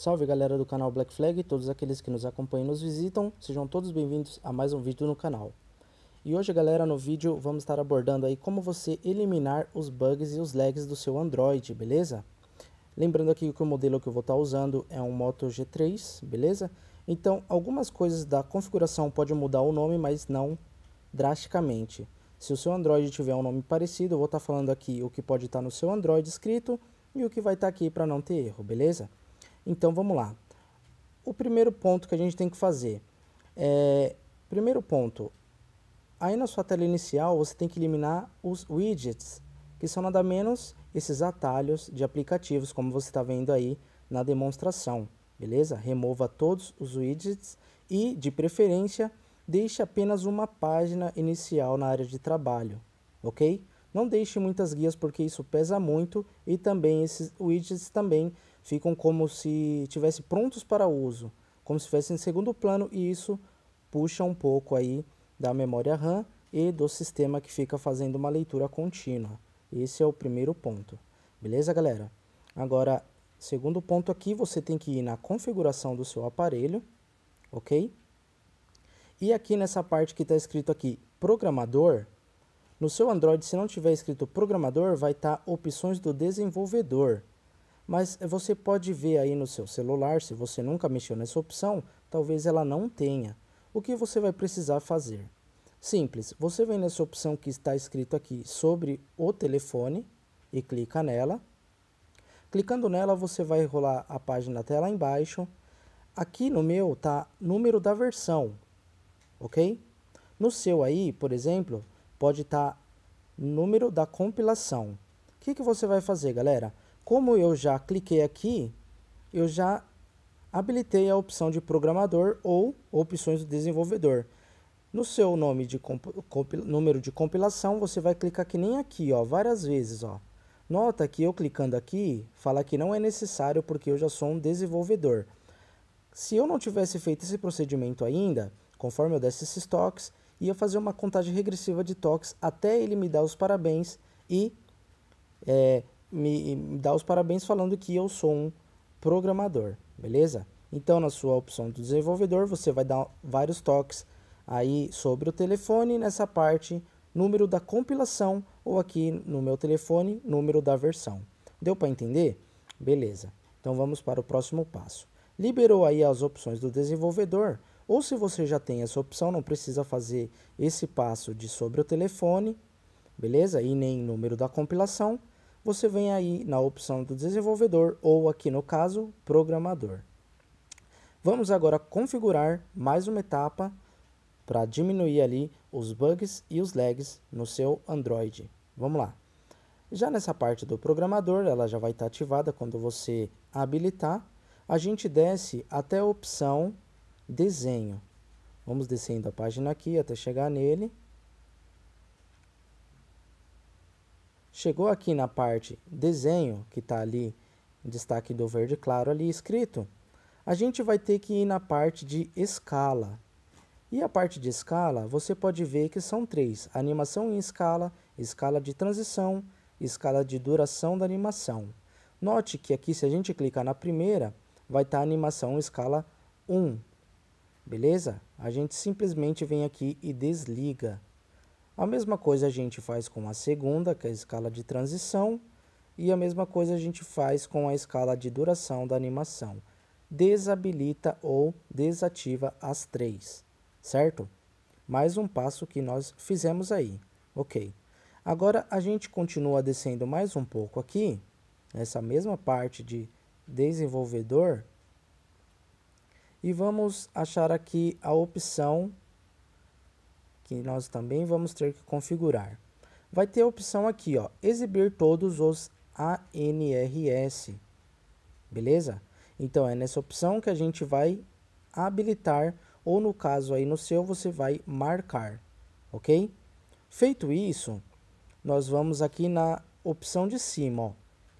Salve galera do canal Black Flag e todos aqueles que nos acompanham e nos visitam, sejam todos bem-vindos a mais um vídeo no canal. E hoje galera, no vídeo vamos estar abordando aí como você eliminar os bugs e os lags do seu Android, beleza? Lembrando aqui que o modelo que eu vou estar usando é um Moto G3, beleza? Então algumas coisas da configuração pode mudar o nome, mas não drasticamente. Se o seu Android tiver um nome parecido, eu vou estar falando aqui o que pode estar no seu Android escrito e o que vai estar aqui para não ter erro, beleza? Então vamos lá. O primeiro ponto que a gente tem que fazer é, primeiro ponto, aí na sua tela inicial você tem que eliminar os widgets, que são nada menos esses atalhos de aplicativos, como você está vendo aí na demonstração, beleza? Remova todos os widgets e, de preferência, deixe apenas uma página inicial na área de trabalho, ok? Não deixe muitas guias porque isso pesa muito e também esses widgets também ficam como se tivessem prontos para uso, como se estivessem em segundo plano, e isso puxa um pouco aí da memória RAM e do sistema que fica fazendo uma leitura contínua. Esse é o primeiro ponto. Beleza, galera? Agora, segundo ponto aqui, você tem que ir na configuração do seu aparelho, ok? E aqui nessa parte que está escrito aqui, programador, no seu Android, se não tiver escrito programador, vai estar tá opções do desenvolvedor. Mas você pode ver aí no seu celular, se você nunca mexeu nessa opção, talvez ela não tenha. O que você vai precisar fazer? Simples, você vem nessa opção que está escrito aqui sobre o telefone e clica nela. Clicando nela, você vai rolar a página até lá embaixo. Aqui no meu tá número da versão, ok? No seu aí, por exemplo, pode estar tá número da compilação. O que, que você vai fazer, galera? Como eu já cliquei aqui, eu já habilitei a opção de programador ou opções do desenvolvedor. No seu nome de número de compilação, você vai clicar que nem aqui, ó, várias vezes, ó. Nota que eu clicando aqui, fala que não é necessário porque eu já sou um desenvolvedor. Se eu não tivesse feito esse procedimento ainda, conforme eu desse esses toques, ia fazer uma contagem regressiva de toques até ele me dar os parabéns e é, me, me dá os parabéns falando que eu sou um programador, beleza? Então, na sua opção do desenvolvedor, você vai dar vários toques aí sobre o telefone nessa parte, número da compilação ou aqui no meu telefone, número da versão. Deu para entender? Beleza. Então vamos para o próximo passo. Liberou aí as opções do desenvolvedor, ou se você já tem essa opção, não precisa fazer esse passo de sobre o telefone, beleza? E nem número da compilação você vem aí na opção do desenvolvedor ou aqui no caso, programador. Vamos agora configurar mais uma etapa para diminuir ali os bugs e os lags no seu Android. Vamos lá. Já nessa parte do programador, ela já vai estar tá ativada quando você habilitar. A gente desce até a opção desenho. Vamos descendo a página aqui até chegar nele. Chegou aqui na parte desenho, que está ali em destaque do verde claro ali escrito, a gente vai ter que ir na parte de escala. E a parte de escala, você pode ver que são três, animação em escala, escala de transição, escala de duração da animação. Note que aqui se a gente clicar na primeira, vai estar tá animação escala 1. Beleza? A gente simplesmente vem aqui e desliga. A mesma coisa a gente faz com a segunda, que é a escala de transição, e a mesma coisa a gente faz com a escala de duração da animação. Desabilita ou desativa as três, certo? Mais um passo que nós fizemos aí, ok. Agora a gente continua descendo mais um pouco aqui, nessa mesma parte de desenvolvedor, e vamos achar aqui a opção que nós também vamos ter que configurar. Vai ter a opção aqui, ó, exibir todos os ANRS, beleza? Então é nessa opção que a gente vai habilitar, ou no caso aí no seu, você vai marcar, ok? Feito isso, nós vamos aqui na opção de cima, ó,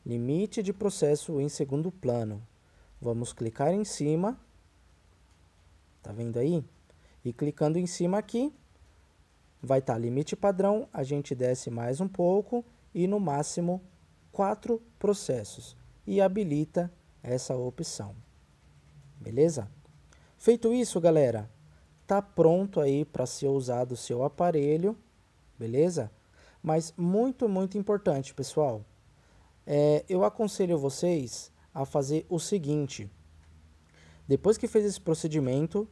limite de processo em segundo plano. Vamos clicar em cima, tá vendo aí? E clicando em cima aqui, vai estar tá limite padrão, a gente desce mais um pouco e no máximo quatro processos e habilita essa opção. Beleza? Feito isso, galera, tá pronto aí para ser usado o seu aparelho, beleza? Mas muito, muito importante, pessoal. É, eu aconselho vocês a fazer o seguinte. Depois que fez esse procedimento,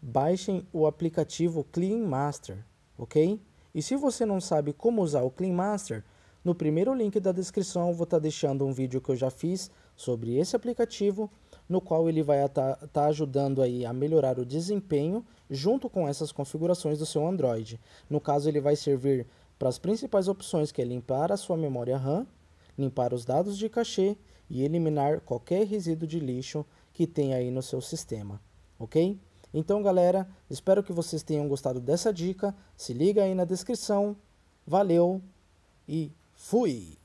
baixem o aplicativo Clean Master ok? E se você não sabe como usar o Clean Master, no primeiro link da descrição vou estar tá deixando um vídeo que eu já fiz sobre esse aplicativo, no qual ele vai estar tá, tá ajudando aí a melhorar o desempenho junto com essas configurações do seu Android. No caso, ele vai servir para as principais opções que é limpar a sua memória RAM, limpar os dados de cachê e eliminar qualquer resíduo de lixo que tem aí no seu sistema, ok? Então, galera, espero que vocês tenham gostado dessa dica. Se liga aí na descrição. Valeu e fui!